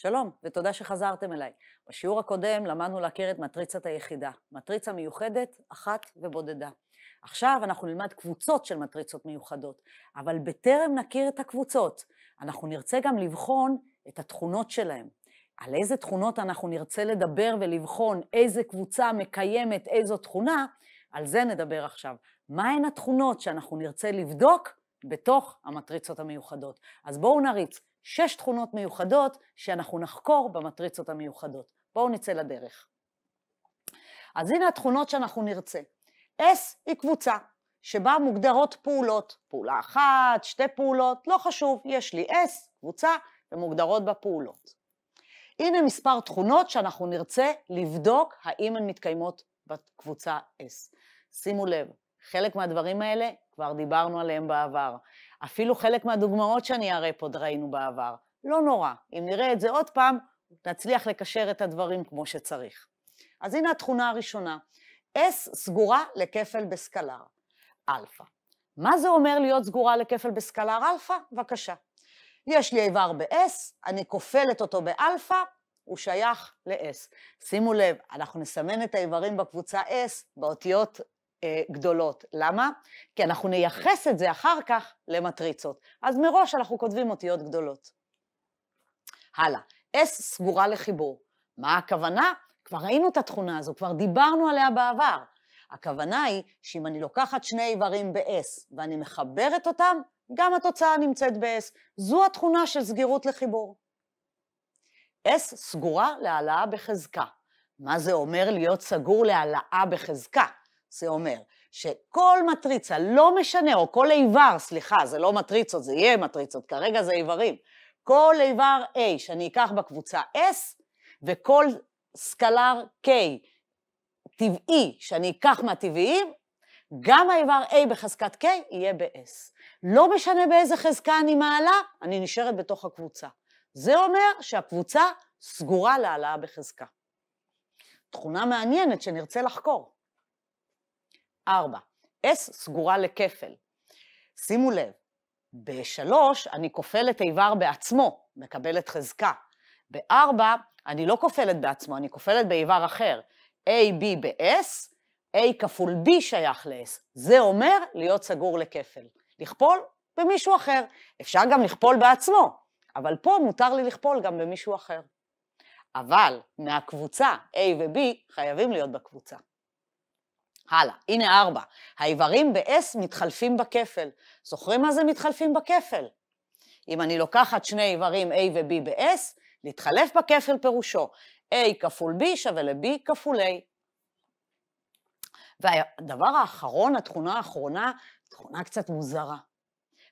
שלום, ותודה שחזרתם אליי. בשיעור הקודם למדנו להכיר את מטריצת היחידה. מטריצה מיוחדת, אחת ובודדה. עכשיו אנחנו נלמד קבוצות של מטריצות מיוחדות, אבל בטרם נכיר את הקבוצות, אנחנו נרצה גם לבחון את התכונות שלהם. על איזה תכונות אנחנו נרצה לדבר ולבחון איזה קבוצה מקיימת איזו תכונה, על זה נדבר עכשיו. מהן התכונות שאנחנו נרצה לבדוק בתוך המטריצות המיוחדות? אז בואו נריץ. שש תכונות מיוחדות שאנחנו נחקור במטריצות המיוחדות. בואו נצא לדרך. אז הנה התכונות שאנחנו נרצה. S היא קבוצה שבה מוגדרות פעולות, פעולה אחת, שתי פעולות, לא חשוב, יש לי S, קבוצה, ומוגדרות בה פעולות. הנה מספר תכונות שאנחנו נרצה לבדוק האם הן מתקיימות בקבוצה S. שימו לב, חלק מהדברים האלה, כבר דיברנו עליהם בעבר. אפילו חלק מהדוגמאות שאני אראה פה ראינו בעבר. לא נורא, אם נראה את זה עוד פעם, נצליח לקשר את הדברים כמו שצריך. אז הנה התכונה הראשונה. S סגורה לכפל בסקלר אלפא. מה זה אומר להיות סגורה לכפל בסקלר אלפא? בבקשה. יש לי איבר ב-S, אני כופלת אותו באלפא, הוא שייך ל-S. שימו לב, אנחנו נסמן את האיברים בקבוצה S באותיות אה, גדולות. למה? כי אנחנו אוקיי. נייחס את זה אחר כך למטריצות. אז מראש אנחנו כותבים אותיות גדולות. הלאה, S סגורה לחיבור. מה הכוונה? כבר ראינו את התכונה הזו, כבר דיברנו עליה בעבר. הכוונה היא שאם אני לוקחת שני איברים ב-S ואני מחברת אותם, גם התוצאה נמצאת ב-S. זו התכונה של סגירות לחיבור. S סגורה להעלאה בחזקה. מה זה אומר להיות סגור להעלאה בחזקה? זה אומר שכל מטריצה, לא משנה, או כל איבר, סליחה, זה לא מטריצות, זה יהיה מטריצות, כרגע זה איברים. כל איבר A שאני אקח בקבוצה S, וכל סקלר K טבעי שאני אקח מהטבעיים, גם האיבר A בחזקת K יהיה ב-S. לא משנה באיזה חזקה אני מעלה, אני נשארת בתוך הקבוצה. זה אומר שהקבוצה סגורה להעלאה בחזקה. תכונה מעניינת שנרצה לחקור. 4. S סגורה לכפל. שימו לב, ב-3 אני כופלת איבר בעצמו, מקבלת חזקה. ב-4 אני לא כופלת בעצמו, אני כופלת באיבר אחר. AB ב-S, A כפול B שייך ל-S. זה אומר להיות סגור לכפל. לכפול במישהו אחר. אפשר גם לכפול בעצמו, אבל פה מותר לי לכפול גם במישהו אחר. אבל מהקבוצה A ו-B חייבים להיות בקבוצה. הלאה, הנה ארבע. האיברים ב-S מתחלפים בכפל. זוכרים מה זה מתחלפים בכפל? אם אני לוקחת שני איברים A ו-B ב-S, להתחלף בכפל פירושו A כפול B שווה ל-B כפול A. והדבר האחרון, התכונה האחרונה, תכונה קצת מוזרה.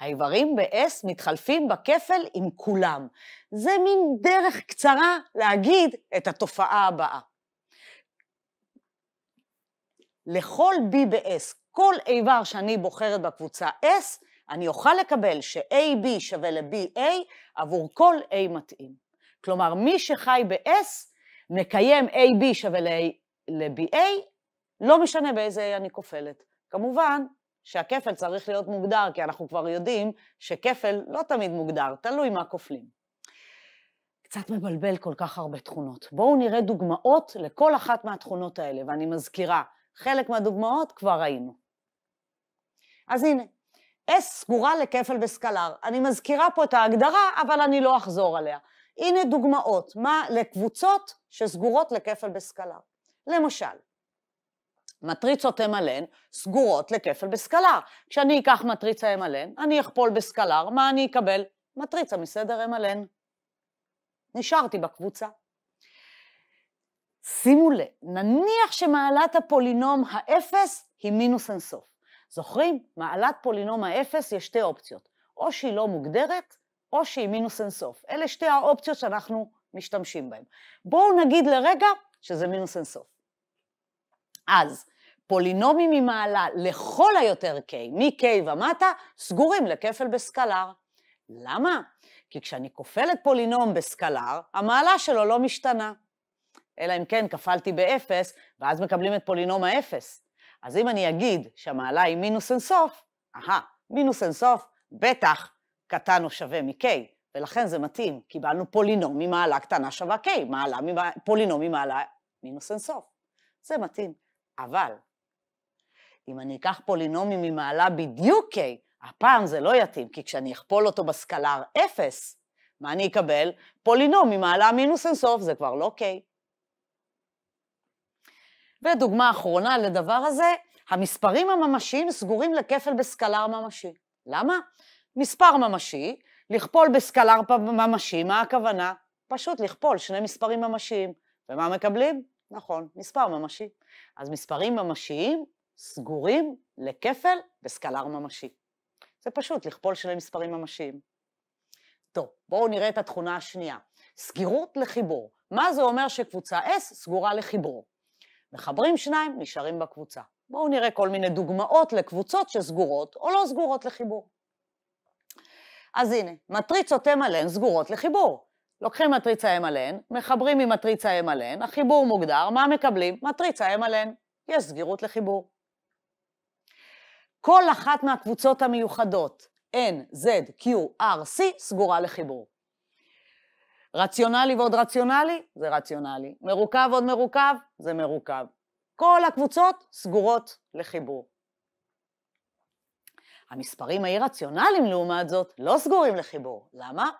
האיברים ב-S מתחלפים בכפל עם כולם. זה מין דרך קצרה להגיד את התופעה הבאה. לכל B ב-S, כל איבר שאני בוחרת בקבוצה S, אני אוכל לקבל ש-AB שווה ל-BA עבור כל A מתאים. כלומר, מי שחי ב-S מקיים AB שווה ל-BA, לא משנה באיזה A אני כופלת. כמובן שהכפל צריך להיות מוגדר, כי אנחנו כבר יודעים שכפל לא תמיד מוגדר, תלוי מה כופלים. קצת מבלבל כל כך הרבה תכונות. בואו נראה דוגמאות לכל אחת מהתכונות האלה, ואני מזכירה, חלק מהדוגמאות כבר ראינו. אז הנה, S סגורה לכפל וסקלר. אני מזכירה פה את ההגדרה, אבל אני לא אחזור עליה. הנה דוגמאות מה לקבוצות שסגורות לכפל וסקלר. למשל, מטריצות M על סגורות לכפל בסקלר. כשאני אקח מטריצה M על אני אכפול בסקלר, מה אני אקבל? מטריצה מסדר M על נשארתי בקבוצה. שימו לב, נניח שמעלת הפולינום האפס היא מינוס אינסוף. זוכרים? מעלת פולינום האפס יש שתי אופציות, או שהיא לא מוגדרת, או שהיא מינוס אינסוף. אלה שתי האופציות שאנחנו משתמשים בהן. בואו נגיד לרגע שזה מינוס אינסוף. אז, פולינומים ממעלה לכל היותר k, מ-k ומטה, סגורים לכפל בסקלר. למה? כי כשאני כופלת פולינום בסקלר, המעלה שלו לא משתנה. אלא אם כן כפלתי באפס, ואז מקבלים את פולינום האפס. אז אם אני אגיד שהמעלה היא מינוס אינסוף, אהה, מינוס אינסוף בטח קטן או שווה מ-K, ולכן זה מתאים, קיבלנו פולינום ממעלה קטנה שווה K, מעלה, פולינום ממעלה מינוס אינסוף. זה מתאים. אבל אם אני אקח פולינומי ממעלה בדיוק K, הפעם זה לא יתאים, כי כשאני אכפול אותו בסקלר 0, מה אני אקבל? פולינום ממעלה מינוס אינסוף, זה כבר לא K. ודוגמה אחרונה לדבר הזה, המספרים הממשיים סגורים לכפל בסקלר ממשי. למה? מספר ממשי, לכפול בסקלר ממשי, מה הכוונה? פשוט לכפול שני מספרים ממשיים. ומה מקבלים? נכון, מספר ממשי. אז מספרים ממשיים סגורים לכפל בסקלר ממשי. זה פשוט לכפול שני מספרים ממשיים. טוב, בואו נראה את התכונה השנייה. סגירות לחיבור. מה זה אומר שקבוצה S סגורה לחיבור? מחברים שניים, נשארים בקבוצה. בואו נראה כל מיני דוגמאות לקבוצות שסגורות או לא סגורות לחיבור. אז הנה, מטריצות M על N סגורות לחיבור. לוקחים מטריצה M על N, מחברים עם מטריצה M על N, החיבור מוגדר, מה מקבלים? מטריצה M על N. יש סגירות לחיבור. כל אחת מהקבוצות המיוחדות N, Z, Q, R, C סגורה לחיבור. רציונלי ועוד רציונלי, זה רציונלי. מרוכב ועוד מרוכב, זה מרוכב. כל הקבוצות סגורות לחיבור. המספרים האי-רציונליים, לעומת זאת, לא סגורים לחיבור. למה?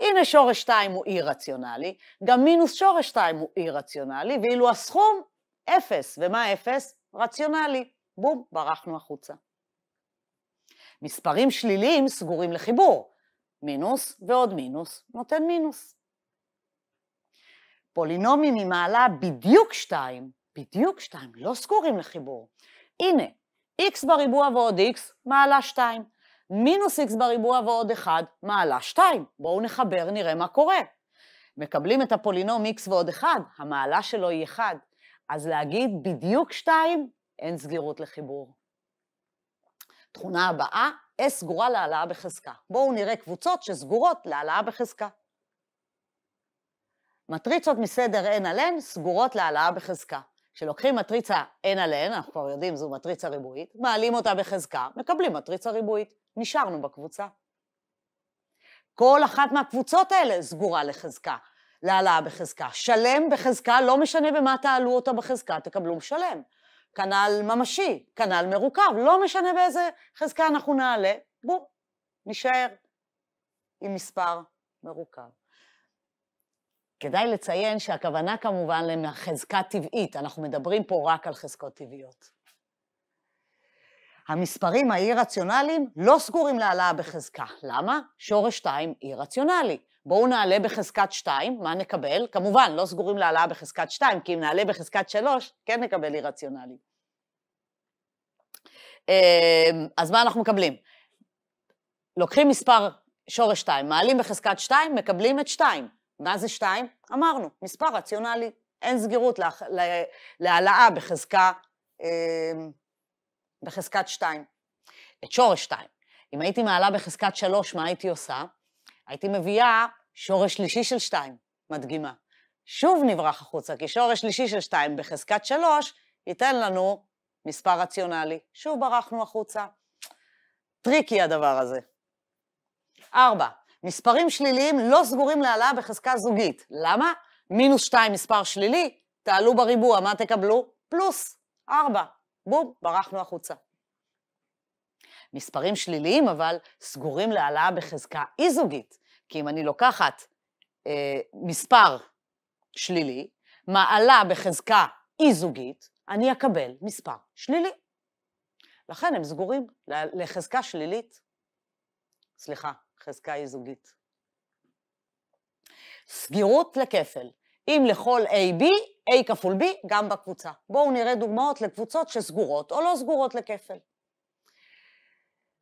הנה שורש 2 הוא אי-רציונלי, גם מינוס שורש 2 הוא אי-רציונלי, ואילו הסכום, 0. ומה 0? רציונלי. בום, ברחנו החוצה. מספרים שליליים סגורים לחיבור. מינוס ועוד מינוס נותן מינוס. פולינומים היא מעלה בדיוק 2, בדיוק 2, לא סגורים לחיבור. הנה, x בריבוע ועוד x מעלה 2, מינוס x בריבוע ועוד 1 מעלה 2. בואו נחבר, נראה מה קורה. מקבלים את הפולינום x ועוד 1, המעלה שלו היא 1. אז להגיד בדיוק 2, אין סגירות לחיבור. תכונה הבאה, S סגורה להעלאה בחזקה. בואו נראה קבוצות שסגורות להעלאה בחזקה. מטריצות מסדר n על n סגורות להעלאה בחזקה. כשלוקחים מטריצה n על n, אנחנו כבר יודעים, זו מטריצה ריבועית, מעלים אותה בחזקה, מקבלים מטריצה ריבועית. נשארנו בקבוצה. כל אחת מהקבוצות האלה סגורה לחזקה, להעלאה בחזקה. שלם בחזקה, לא משנה במה תעלו אותה בחזקה, תקבלו שלם. כנ"ל ממשי, כנ"ל מרוכב, לא משנה באיזה חזקה אנחנו נעלה, בום, נישאר עם מספר מרוכב. כדאי לציין שהכוונה כמובן לחזקה טבעית, אנחנו מדברים פה רק על חזקות טבעיות. המספרים האי-רציונליים לא סגורים להעלאה בחזקה. למה? שורש 2 אי-רציונלי. בואו נעלה בחזקת 2, מה נקבל? כמובן, לא סגורים להעלאה בחזקת 2, כי אם נעלה בחזקת 3, כן נקבל אי-רציונלי. אמ, אז מה אנחנו מקבלים? לוקחים מספר שורש 2, מעלים בחזקת 2, מקבלים את 2. מה זה שתיים? אמרנו, מספר רציונלי, אין סגירות לה, לה, להעלאה בחזקה, אה, בחזקת שתיים. את שורש שתיים. אם הייתי מעלה בחזקת שלוש, מה הייתי עושה? הייתי מביאה שורש שלישי של שתיים, מדגימה. שוב נברח החוצה, כי שורש שלישי של שתיים בחזקת שלוש ייתן לנו מספר רציונלי. שוב ברחנו החוצה. טריקי הדבר הזה. ארבע, מספרים שליליים לא סגורים להעלאה בחזקה זוגית. למה? מינוס 2 מספר שלילי, תעלו בריבוע, מה תקבלו? פלוס 4. בום, ברחנו החוצה. מספרים שליליים, אבל סגורים להעלאה בחזקה אי-זוגית. כי אם אני לוקחת אה, מספר שלילי, מעלה בחזקה אי-זוגית, אני אקבל מספר שלילי. לכן הם סגורים לחזקה שלילית. סליחה, חזקה היא זוגית. סגירות לכפל, אם לכל AB, A כפול B, גם בקבוצה. בואו נראה דוגמאות לקבוצות שסגורות או לא סגורות לכפל.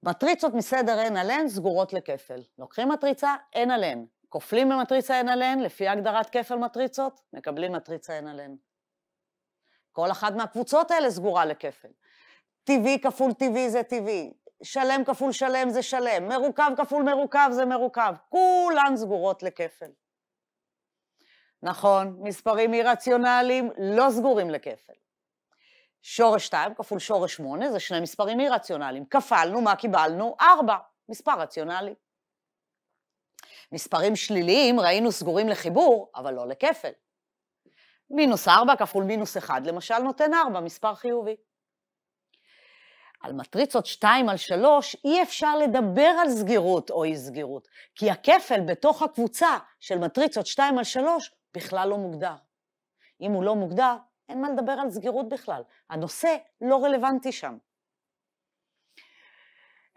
מטריצות מסדר n על n סגורות לכפל. לוקחים מטריצה n על n, כופלים במטריצה n על n, לפי הגדרת כפל מטריצות, מקבלים מטריצה n על n. כל אחת מהקבוצות האלה סגורה לכפל. TV כפול TV זה TV, שלם כפול שלם זה שלם, מרוכב כפול מרוכב זה מרוכב, כולן סגורות לכפל. נכון, מספרים אי-רציונליים לא סגורים לכפל. שורש 2 כפול שורש 8 זה שני מספרים אי-רציונליים. כפלנו, מה קיבלנו? 4, מספר רציונלי. מספרים שליליים ראינו סגורים לחיבור, אבל לא לכפל. מינוס 4 כפול מינוס 1 למשל נותן 4, מספר חיובי. על מטריצות 2 על 3 אי אפשר לדבר על סגירות או אי סגירות, כי הכפל בתוך הקבוצה של מטריצות 2 על 3 בכלל לא מוגדר. אם הוא לא מוגדר, אין מה לדבר על סגירות בכלל. הנושא לא רלוונטי שם.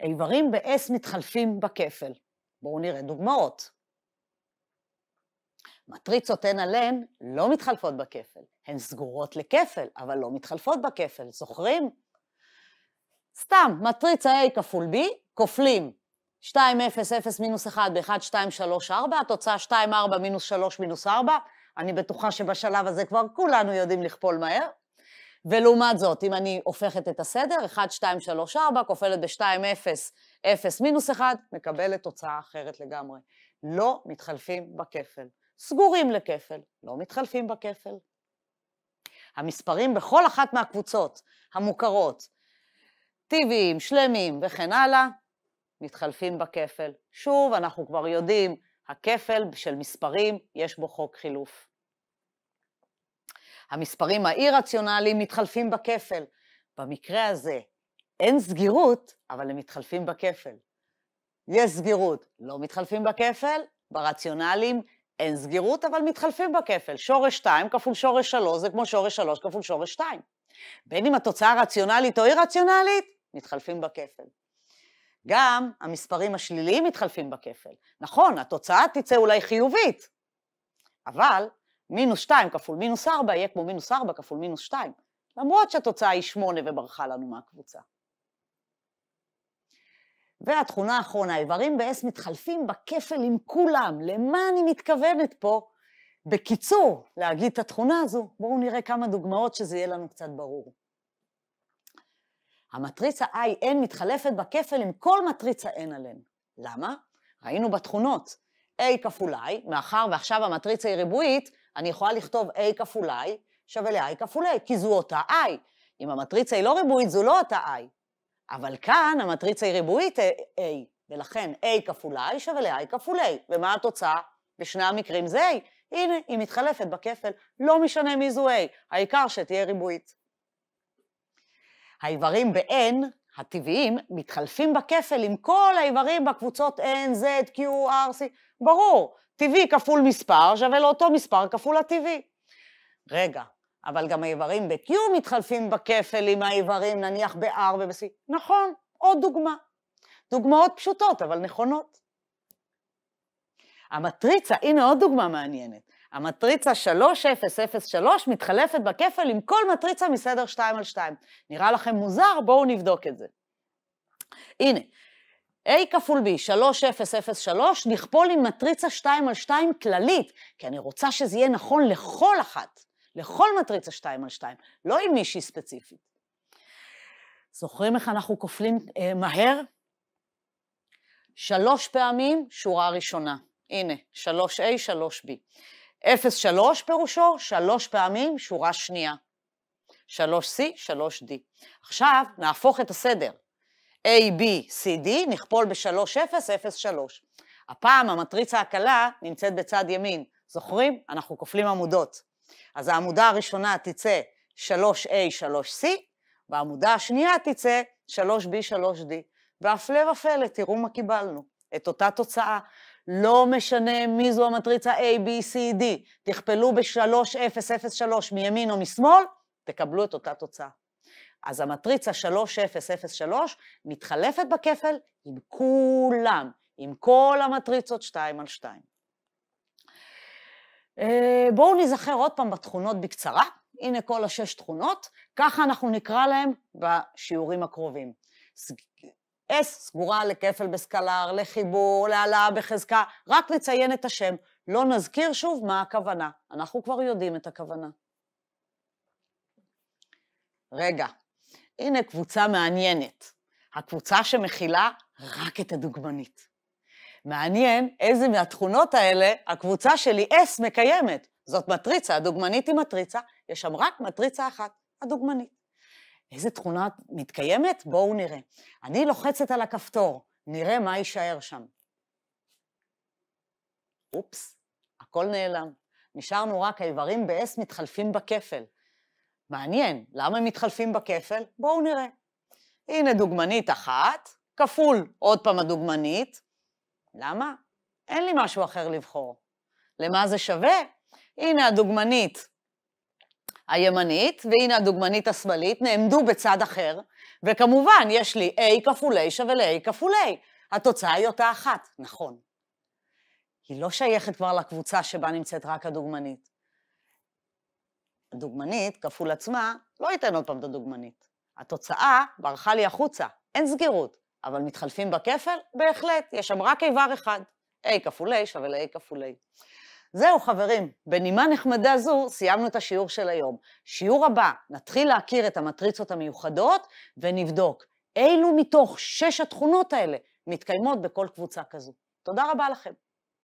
איברים ב-S מתחלפים בכפל. בואו נראה דוגמאות. מטריצות n על n לא מתחלפות בכפל, הן סגורות לכפל, אבל לא מתחלפות בכפל, זוכרים? סתם, מטריצה A כפול B, כופלים 2, 0, 0 מינוס 1 ב-1, 2, 3, 4, התוצאה 2, 4 מינוס 3 מינוס 4, אני בטוחה שבשלב הזה כבר כולנו יודעים לכפול מהר. ולעומת זאת, אם אני הופכת את הסדר, 1, 2, 3, 4, כופלת ב-2, 0, 0 מינוס 1, מקבלת תוצאה אחרת לגמרי. לא מתחלפים בכפל. סגורים לכפל, לא מתחלפים בכפל. המספרים בכל אחת מהקבוצות המוכרות טבעיים, שלמים וכן הלאה, מתחלפים בכפל. שוב, אנחנו כבר יודעים, הכפל של מספרים, יש בו חוק חילוף. המספרים האי-רציונליים מתחלפים בכפל. במקרה הזה אין סגירות, אבל הם מתחלפים בכפל. יש סגירות, לא מתחלפים בכפל, ברציונליים אין סגירות, אבל מתחלפים בכפל. שורש 2 כפול שורש 3 זה כמו שורש 3 כפול שורש 2. בין אם התוצאה רציונלית או אי-רציונלית, מתחלפים בכפל. גם המספרים השליליים מתחלפים בכפל. נכון, התוצאה תצא אולי חיובית, אבל מינוס 2 כפול מינוס 4 יהיה כמו מינוס 4 כפול מינוס 2, למרות שהתוצאה היא 8 וברחה לנו מהקבוצה. והתכונה האחרונה, איברים ב-S מתחלפים בכפל עם כולם. למה אני מתכוונת פה? בקיצור, להגיד את התכונה הזו, בואו נראה כמה דוגמאות שזה יהיה לנו קצת ברור. המטריצה IN מתחלפת בכפל עם כל מטריצה N על N. למה? ראינו בתכונות A כפול I, מאחר ועכשיו המטריצה היא ריבועית, אני יכולה לכתוב A כפול I שווה ל-I כפול A, כי זו אותה I. אם המטריצה היא לא ריבועית, זו לא אותה I. אבל כאן המטריצה היא ריבועית אה, A, ולכן A כפול I שווה ל-I כפול A. ומה התוצאה? בשני המקרים זה A. הנה, היא מתחלפת בכפל, לא משנה מי זו A, העיקר שתהיה ריבועית. האיברים ב-N, הטבעיים, מתחלפים בכפל עם כל האיברים בקבוצות N, Z, Q, R, C, ברור, טבעי כפול מספר שווה לאותו מספר כפול הטבעי. רגע, אבל גם האיברים ב-Q מתחלפים בכפל עם האיברים, נניח ב-R וב-C. נכון, עוד דוגמה. דוגמאות פשוטות, אבל נכונות. המטריצה, הנה עוד דוגמה מעניינת. המטריצה 3003 מתחלפת בכפל עם כל מטריצה מסדר 2 על 2. נראה לכם מוזר? בואו נבדוק את זה. הנה, A כפול B, 3003, נכפול עם מטריצה 2 על 2 כללית, כי אני רוצה שזה יהיה נכון לכל אחת, לכל מטריצה 2 על 2, לא עם מישהי ספציפית. זוכרים איך אנחנו כופלים אה, מהר? שלוש פעמים שורה ראשונה. הנה, 3A, 3B. 0, 3 פירושו שלוש פעמים שורה שנייה. 3C, 3D. עכשיו נהפוך את הסדר. A, B, C, D, נכפול ב-3, 0, 0, 3. הפעם המטריצה הקלה נמצאת בצד ימין. זוכרים? אנחנו כופלים עמודות. אז העמודה הראשונה תצא 3A, 3C, והעמודה השנייה תצא 3B, 3D. והפלא ופלא, תראו מה קיבלנו. את אותה תוצאה. לא משנה מי זו המטריצה A, B, C, D, תכפלו ב 3 מימין או משמאל, תקבלו את אותה תוצאה. אז המטריצה 3 מתחלפת בכפל עם כולם, עם כל המטריצות 2 על 2. אה, בואו נזכר עוד פעם בתכונות בקצרה. הנה כל השש תכונות, ככה אנחנו נקרא להם בשיעורים הקרובים. S סגורה לכפל בסקלר, לחיבור, להעלאה בחזקה, רק לציין את השם. לא נזכיר שוב מה הכוונה. אנחנו כבר יודעים את הכוונה. רגע, הנה קבוצה מעניינת. הקבוצה שמכילה רק את הדוגמנית. מעניין איזה מהתכונות האלה הקבוצה שלי S מקיימת. זאת מטריצה, הדוגמנית היא מטריצה, יש שם רק מטריצה אחת, הדוגמנית. איזה תכונה מתקיימת? בואו נראה. אני לוחצת על הכפתור, נראה מה יישאר שם. אופס, הכל נעלם. נשארנו רק האיברים בעס מתחלפים בכפל. מעניין, למה הם מתחלפים בכפל? בואו נראה. הנה דוגמנית אחת, כפול עוד פעם הדוגמנית. למה? אין לי משהו אחר לבחור. למה זה שווה? הנה הדוגמנית הימנית, והנה הדוגמנית השמאלית, נעמדו בצד אחר, וכמובן, יש לי A כפול A שווה ל-A כפול A. התוצאה היא אותה אחת, נכון. היא לא שייכת כבר לקבוצה שבה נמצאת רק הדוגמנית. הדוגמנית כפול עצמה, לא ייתן עוד פעם את הדוגמנית. התוצאה ברחה לי החוצה, אין סגירות, אבל מתחלפים בכפל? בהחלט, יש שם רק איבר אחד. A כפול A שווה ל-A כפול A. זהו חברים, בנימה נחמדה זו סיימנו את השיעור של היום. שיעור הבא, נתחיל להכיר את המטריצות המיוחדות ונבדוק אילו מתוך שש התכונות האלה מתקיימות בכל קבוצה כזו. תודה רבה לכם.